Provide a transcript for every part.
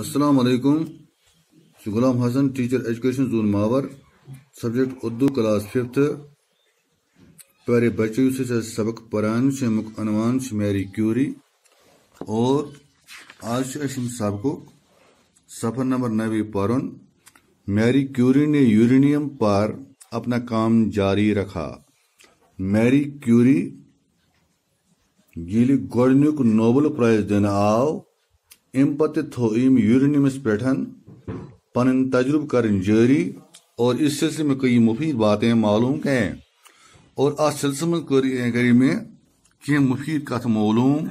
असलकुम Ghulam Hasan teacher education zone मावर subject Urdu class fifth प्यारे बच्चों से सबक पढ़ान अमुक अनवान मैरी क्यूरी और आज सबक सफर नंबर नवी पढ़ मैरी क्यूरी ने यूरेनियम पर अपना काम जारी रखा मैरी क्यूरी ये गोडनिक नोबल प्राइज दिन आव इम्पत थो इम यूरिनमस पे पन तजुर्ब कर जारी और इस सिलसिले में कई मुफीद बातें मालूम कहें और अ सिलसिले में करी में कह मुफीद कथ मालूम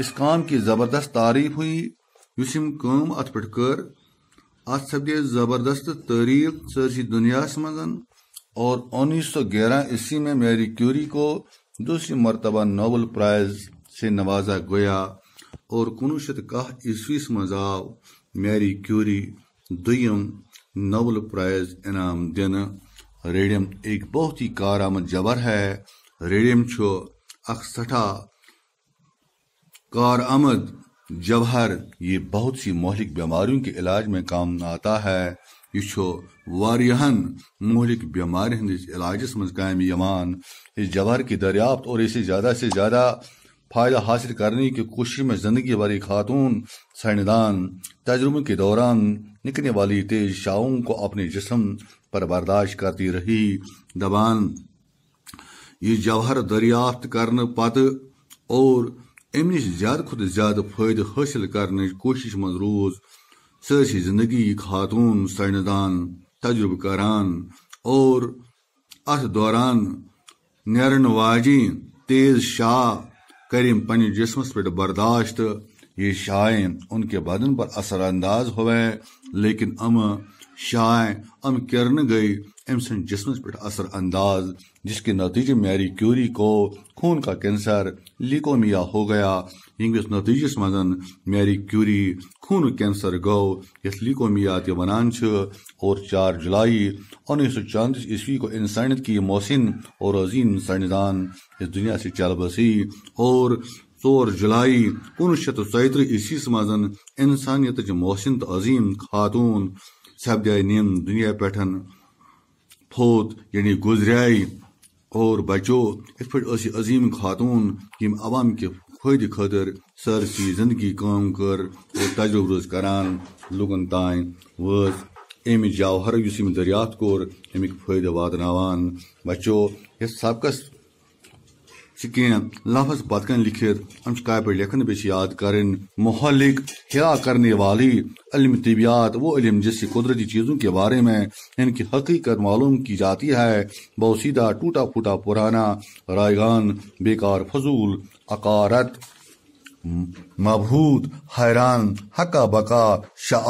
इस काम की ज़बरदस्त तारीफ हुई इस अत पे कर अपे सपदे ज़बरदस्त तारीफ सारी दुनिया मज और उन्नीस सौ ग्यारह ईस्वी में मेरी क्यूरी को दूसरी मरतबा नोबल प्राइज से नवाजा गया और कुनवुह शेथ कह ईस्वीस मज आव मैरी क्यूरी दुम नोबल प्राइज इनाम दिन रेडियम एक बहुत ही कार आमद जबर है रेडियम छु अख सठा कार आमद जवहर ये बहुत सी मौलिक बीमारियों के इलाज में काम आता है यह वारियहन मौलिक बीमारी हिंद इलाज मज कायम यमान इस जवहर की दरियाफ्त और इसे ज्यादा से ज्यादा फ़ायदा हासिल करने की कोशिश में ज़िंदगी भरी खातून सैनदान तजुर्बे के दौरान निकलने वाली तेज शाओं को अपने जिसम पर बर्दाश्त करती रही दबान ये जवाहर दरियाफ्त करने पत और अम नश ज़्यादा खुद ज़्यादा फ़ायदे हासिल करने कोशिश मज रोज सारी ज़िंदगी खातून सैनदान तजुर्ब करान और अथ दौरान नरन वाजी तेज शाह करीम पन जिसमस पे तो बर्दाश्त ये शायन उनके बदन पर असर अंदाज लेकिन अम शाय अम किरण गई एमसन जिसम पे असर अंदाज जिसके नतीजे मैरी क्यूरी को खून का कैंसर लिकोमिया हो गया यंगिस नतीजस मजन मैरी क्यूरी खून कैंसर गो इस लिकोमिया ते वनान और चार जुलाई उन्नीस सौ चौंतीस ईस्वी को इंसानियत की मोहसिन और अजीम साइंसदान इस दुनिया से चल बसी और चौर جولائی کُنوُہ شیٚتھ ژۄیہِ ईस्वी عیٖسویس منٛز اِنسٲنیتٕچ तो अजीम खातून سپدے نیم دنیا پہ فوت یعنی گزریے اور بچو اس پہ عظیم خاتون یم عوام کے فائدہ خاطر سرسی زندگی کام کر اور تجربہ کران لوکن تان وز ام جوہر اس دریافت کور امیک فائدہ واتن بچو اس سبقس सि कह लफज पत लिखित अम कापे लेखन बे याद कर मोहलिक हया करने वाली अलम तबियात वो इलम जिससे कुदरती चीज़ों के बारे में इनकी हकीकत मालूम की जाती है सीधा टूटा फूटा पुराना रायगान बेकार फजूल अकारत मबहूत हैरान हका बका शा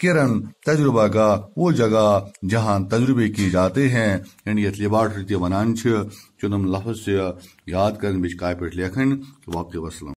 किरण तजुर्बा का वो जगह जहाँ तजुर्बे किए जाते हैं यानी लेबार्ट्री वनान चुनम लफ्ज से याद कर बिच का पेट लेखन तो वाकई वसलम